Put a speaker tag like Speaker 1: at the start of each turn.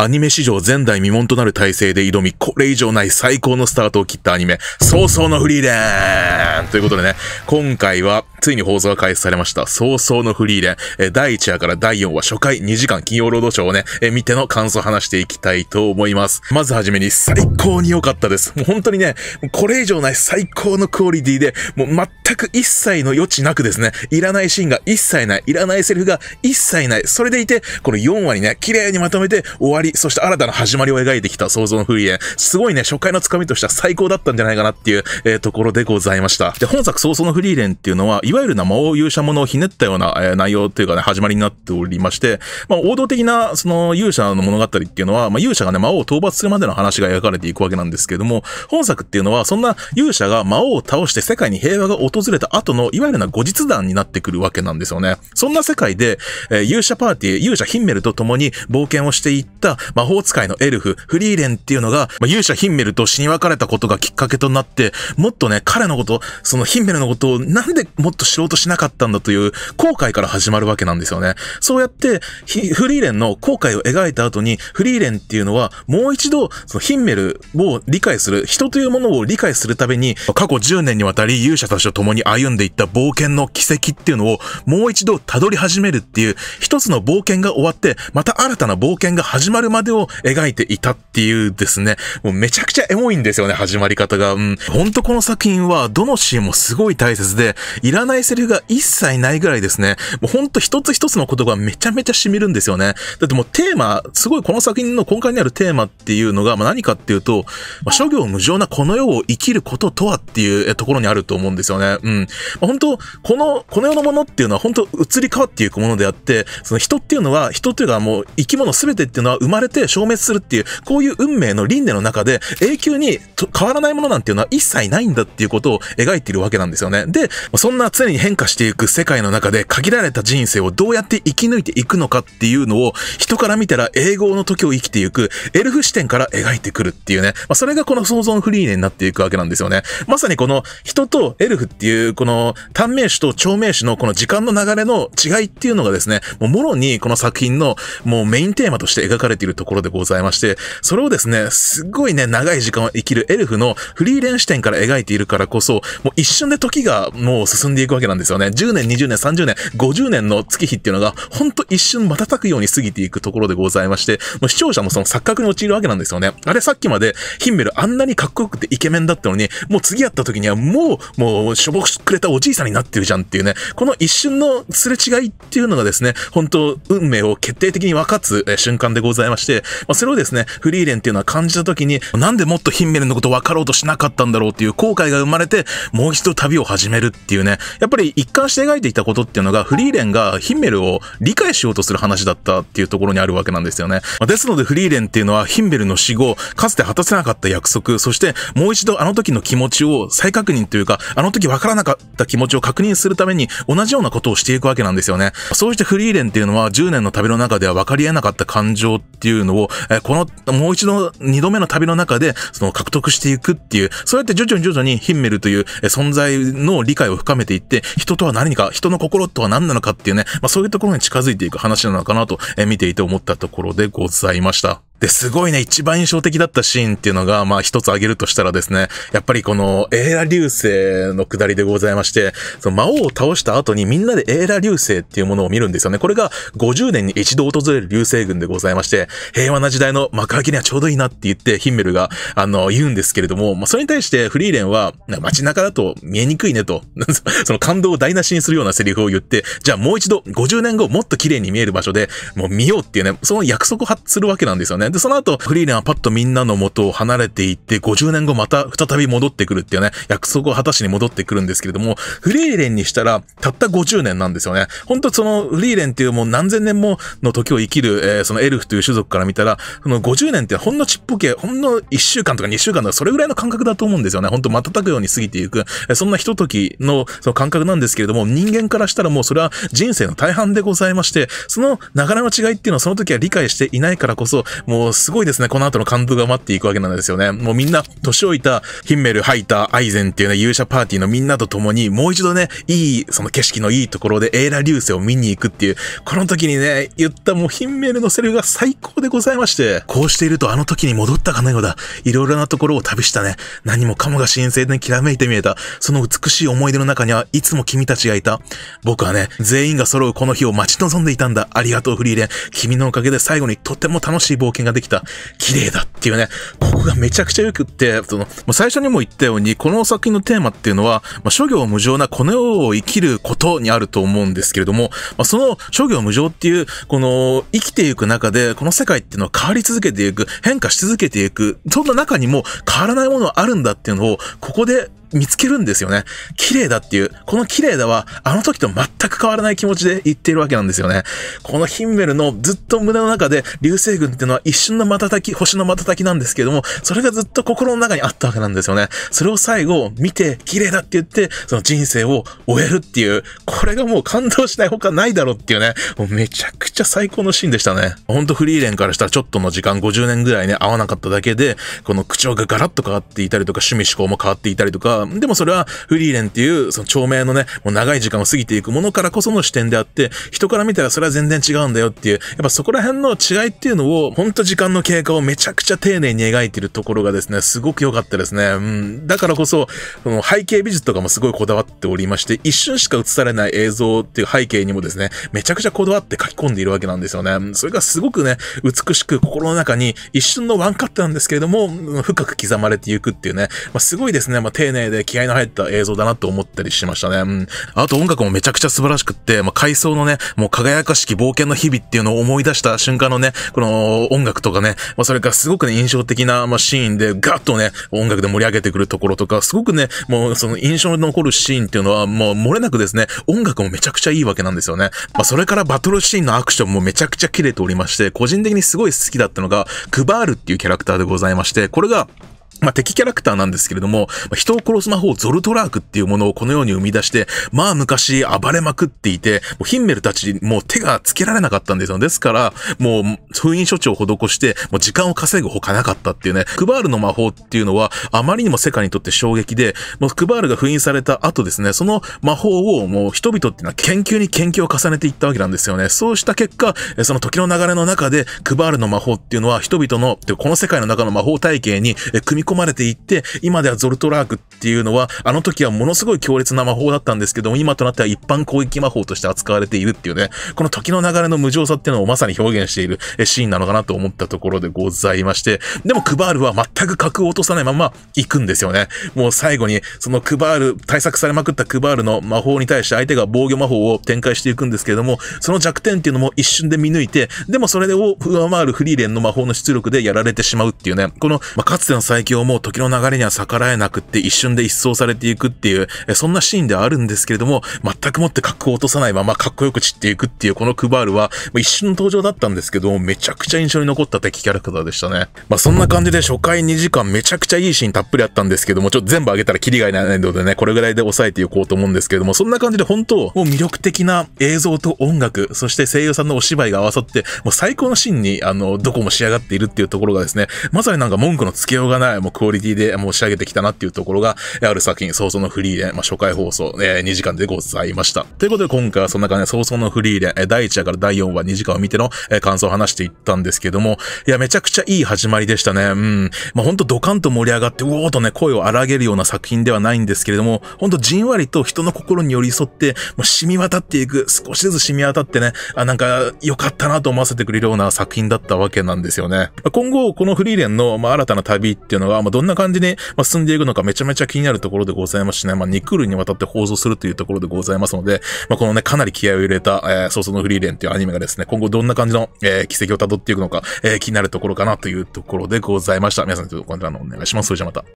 Speaker 1: アニメ史上前代未聞となる体制で挑み、これ以上ない最高のスタートを切ったアニメ、早々のフリーレンということでね、今回は、ついに放送が開始されました、早々のフリーレン、え第1話から第4話、初回2時間金曜ロードショーをね、え見ての感想を話していきたいと思います。まずはじめに、最高に良かったです。もう本当にね、これ以上ない最高のクオリティで、もう全く一切の余地なくですね、いらないシーンが一切ない、いらないセリフが一切ない、それでいて、この4話にね、綺麗にまとめて終わりり、そして新たな始まりを描いてきた創造のフリエン。すごいね、初回のつかみとしては最高だったんじゃないかなっていう、えー、ところでございました。で、本作創造のフリーレンっていうのは、いわゆるな魔王勇者ものをひねったような、えー、内容というかね、始まりになっておりまして、まあ、王道的な、その勇者の物語っていうのは、まあ、勇者がね、魔王を討伐するまでの話が描かれていくわけなんですけども、本作っていうのは、そんな勇者が魔王を倒して世界に平和が訪れた後の、いわゆるな後日談になってくるわけなんですよね。そんな世界で、えー、勇者パーティー、勇者ヒンメルと共に冒険をしていった魔法使いのエルフ、フリーレンっていうのが、まあ、勇者ヒンメルと死に別れたことがきっかけとなって、もっとね、彼のこと、そのヒンメルのことをなんでもっと知ろうとしなかったんだという後悔から始まるわけなんですよね。そうやって、フリーレンの後悔を描いた後に、フリーレンっていうのは、もう一度、そのヒンメルを理解する、人というものを理解するために、過去10年にわたり勇者たちと共に歩んでいった冒険の軌跡っていうのを、もう一度辿り始めるっていう、一つの冒険が終わって、また新たな冒険が始まるまるまでを描いていたっていうですね、もうめちゃくちゃエモいんですよね、始まり方が。うん。ほんとこの作品は、どのシーンもすごい大切で、いらないセリフが一切ないぐらいですね、もうほんと一つ一つのことがめちゃめちゃ染みるんですよね。だってもうテーマ、すごいこの作品の根幹にあるテーマっていうのが、まあ、何かっていうと、まあ、諸行無常なこの世を生きることとはっていうところにあると思うんですよね。うん。まあ、本当この、この世のものっていうのは本当移り変わっていくものであって、その人っていうのは、人っていうかもう生き物全てっていうのは生生まれて消滅するっていう、こういう運命の輪廻の中で、永久に変わらないものなんていうのは一切ないんだっていうことを描いているわけなんですよね。で、そんな常に変化していく世界の中で限られた人生をどうやって生き抜いていくのかっていうのを、人から見たら英語の時を生きていく、エルフ視点から描いてくるっていうね。まあ、それがこの創造のフリーネになっていくわけなんですよね。まさにこの人とエルフっていう、この短名詞と長名詞のこの時間の流れの違いっていうのがですね、もうもろにこの作品のもうメインテーマとして描かれてているところでございまして、それをですね、すごいね、長い時間を生きるエルフのフリーレン視点から描いているからこそ、もう一瞬で時がもう進んでいくわけなんですよね。10年、20年、30年、50年の月日っていうのが、ほんと一瞬瞬くように過ぎていくところでございまして、もう視聴者もその錯覚に陥るわけなんですよね。あれさっきまで、ヒンメルあんなにかっこよくてイケメンだったのに、もう次会った時にはもう、もう、しょぼくれたおじいさんになってるじゃんっていうね、この一瞬のすれ違いっていうのがですね、本当運命を決定的に分かつ瞬間でございます。いまして、まあ、それをですね、フリーレンっていうのは感じた時に、なんでもっとヒンメルのこと分かろうとしなかったんだろうっていう後悔が生まれて、もう一度旅を始めるっていうね、やっぱり一貫して描いていたことっていうのが、フリーレンがヒンメルを理解しようとする話だったっていうところにあるわけなんですよね。まあ、ですのでフリーレンっていうのはヒンメルの死後、かつて果たせなかった約束、そしてもう一度あの時の気持ちを再確認というか、あの時分からなかった気持ちを確認するために同じようなことをしていくわけなんですよね。そうしてフリーレンっていうのは10年の旅の中では分かり得なかった感情っていうのを、えこの、もう一度、二度目の旅の中で、その獲得していくっていう、そうやって徐々に徐々にヒンメルという存在の理解を深めていって、人とは何か、人の心とは何なのかっていうね、まあそういうところに近づいていく話なのかなと、え見ていて思ったところでございました。で、すごいね、一番印象的だったシーンっていうのが、まあ一つ挙げるとしたらですね、やっぱりこのエーラ流星の下りでございまして、その魔王を倒した後にみんなでエーラ流星っていうものを見るんですよね。これが50年に一度訪れる流星群でございまして、平和な時代の幕開けにはちょうどいいなって言ってヒンメルが、あの、言うんですけれども、まあそれに対してフリーレンは、街中だと見えにくいねと、その感動を台無しにするようなセリフを言って、じゃあもう一度50年後もっと綺麗に見える場所でもう見ようっていうね、その約束を発するわけなんですよね。で、その後、フリーレンはパッとみんなの元を離れていって、50年後また再び戻ってくるっていうね、約束を果たしに戻ってくるんですけれども、フリーレンにしたら、たった50年なんですよね。ほんとその、フリーレンっていうもう何千年もの時を生きる、えー、そのエルフという種族から見たら、その50年ってほんのちっぽけ、ほんの1週間とか2週間とか、それぐらいの感覚だと思うんですよね。ほんと瞬くように過ぎていく、そんなひと時の、その感覚なんですけれども、人間からしたらもうそれは人生の大半でございまして、その流れの違いっていうのはその時は理解していないからこそ、ももうすごいですね、この後の感動が待っていくわけなんですよね。もうみんな、年老いたヒンメル、ハイター、アイゼンっていうね、勇者パーティーのみんなと共に、もう一度ね、いい、その景色のいいところでエーラ流星を見に行くっていう、この時にね、言ったもうヒンメルのセリフが最高でございまして、こうしているとあの時に戻ったかのようだ、いろいろなところを旅したね、何もかもが神聖できらめいて見えた、その美しい思い出の中にはいつも君たちがいた。僕はね、全員が揃うこの日を待ち望んでいたんだ。ありがとうフリーレン。君のおかげで最後にとても楽しい冒険がができた、綺麗だっていうね、ここがめちゃくちゃ良くって、その、最初にも言ったように、この作品のテーマっていうのは、まあ、諸行無常なこの世を生きることにあると思うんですけれども、まあ、その諸行無常っていう、この、生きていく中で、この世界っていうのは変わり続けていく、変化し続けていく、そんな中にも変わらないものはあるんだっていうのを、ここで見つけるんですよね。綺麗だっていう、この綺麗だは、あの時と全く変わらない気持ちで言っているわけなんですよね。このヒンメルのずっと胸の中で、流星群っていうのは一瞬の瞬き、星の瞬きなんですけども、それがずっと心の中にあったわけなんですよね。それを最後、見て、綺麗だって言って、その人生を終えるっていう、これがもう感動しない他ないだろうっていうね、もうめちゃくちゃ最高のシーンでしたね。ほんとフリーレンからしたらちょっとの時間50年ぐらいね、合わなかっただけで、この口調がガラッと変わっていたりとか、趣味思考も変わっていたりとか、が、でもそれはフリーレンっていう、その長命のね、もう長い時間を過ぎていくものからこその視点であって、人から見たらそれは全然違うんだよっていう、やっぱそこら辺の違いっていうのを、ほんと時間の経過をめちゃくちゃ丁寧に描いてるところがですね、すごく良かったですね。うん。だからこそ、その背景美術とかもすごいこだわっておりまして、一瞬しか映されない映像っていう背景にもですね、めちゃくちゃこだわって書き込んでいるわけなんですよね。それがすごくね、美しく心の中に一瞬のワンカットなんですけれども、深く刻まれていくっていうね、まあ、すごいですね、まあ、丁寧明で気合の入った映像だなと思ったりしましたね。うん。あと音楽もめちゃくちゃ素晴らしくって、まあ、回想のね、もう輝かしき冒険の日々っていうのを思い出した瞬間のね、この音楽とかね、まあ、それからすごくね、印象的な、まあ、シーンでガッとね、音楽で盛り上げてくるところとか、すごくね、もうその印象に残るシーンっていうのは、もう漏れなくですね、音楽もめちゃくちゃいいわけなんですよね。まあ、それからバトルシーンのアクションもめちゃくちゃ切れておりまして、個人的にすごい好きだったのが、クバールっていうキャラクターでございまして、これが、まあ、敵キャラクターなんですけれども、人を殺す魔法ゾルトラークっていうものをこのように生み出して、まあ昔暴れまくっていて、もうヒンメルたちもう手がつけられなかったんですよ。ですから、もう封印処置を施して、もう時間を稼ぐほかなかったっていうね、クバールの魔法っていうのはあまりにも世界にとって衝撃で、もうクバールが封印された後ですね、その魔法をもう人々っていうのは研究に研究を重ねていったわけなんですよね。そうした結果、その時の流れの中で、クバールの魔法っていうのは人々の、この世界の中の魔法体系に組み込まれていって、今ではゾルトラークっていうのは、あの時はものすごい強烈な魔法だったんですけども、今となっては一般攻撃魔法として扱われているっていうね、この時の流れの無常さっていうのをまさに表現しているシーンなのかなと思ったところでございまして、でもクバールは全く格を落とさないまま行くんですよね。もう最後に、そのクバール、対策されまくったクバールの魔法に対して相手が防御魔法を展開していくんですけれども、その弱点っていうのも一瞬で見抜いて、でもそれを上回るフリーレンの魔法の出力でやられてしまうっていうね、この、まあ、かつての最強をもう時の流れには逆らえなくって一瞬で一掃されていくっていう、そんなシーンではあるんですけれども、全くもって格好を落とさないままかっこよく散っていくっていうこのクバールは、一瞬登場だったんですけどめちゃくちゃ印象に残った敵キャラクターでしたね。まあ、そんな感じで初回2時間めちゃくちゃいいシーンたっぷりあったんですけども、ちょっと全部上げたらキリがいないのでね、これぐらいで抑えていこうと思うんですけども、そんな感じで本当、もう魅力的な映像と音楽、そして声優さんのお芝居が合わさって、もう最高のシーンに、あの、どこも仕上がっているっていうところがですね、まさになんか文句のつけようがない、もうクオリティでもう仕上げてきたなっていうところが、ある作品、早々のフリーレン、まあ、初回放送、えー、2時間でございました。ということで今回はそんな感じで、早々のフリーレン、第1話から第4話2時間を見ての、えー、感想を話していったんですけども、いや、めちゃくちゃいい始まりでしたね。うん。まあ、ほんとドカンと盛り上がって、うおーとね、声を荒げるような作品ではないんですけれども、ほんとじんわりと人の心に寄り添って、もう染み渡っていく、少しずつ染み渡ってね、あ、なんか良かったなと思わせてくれるような作品だったわけなんですよね。今後、このフリーレンの、まあ、新たな旅っていうのは、まあ、どんな感じで、まあ、進んでいくのかめちゃめちゃ気になるところでございますしね、まあ、2クールにわたって放送するというところでございますので、まあ、このね、かなり気合を入れた、えー、ソーのフリーレンというアニメがですね、今後どんな感じの、えー、奇跡を辿っていくのか、えー、気になるところかなというところでございました。皆さん、ちょっとこちらのお願いします。それじゃまた。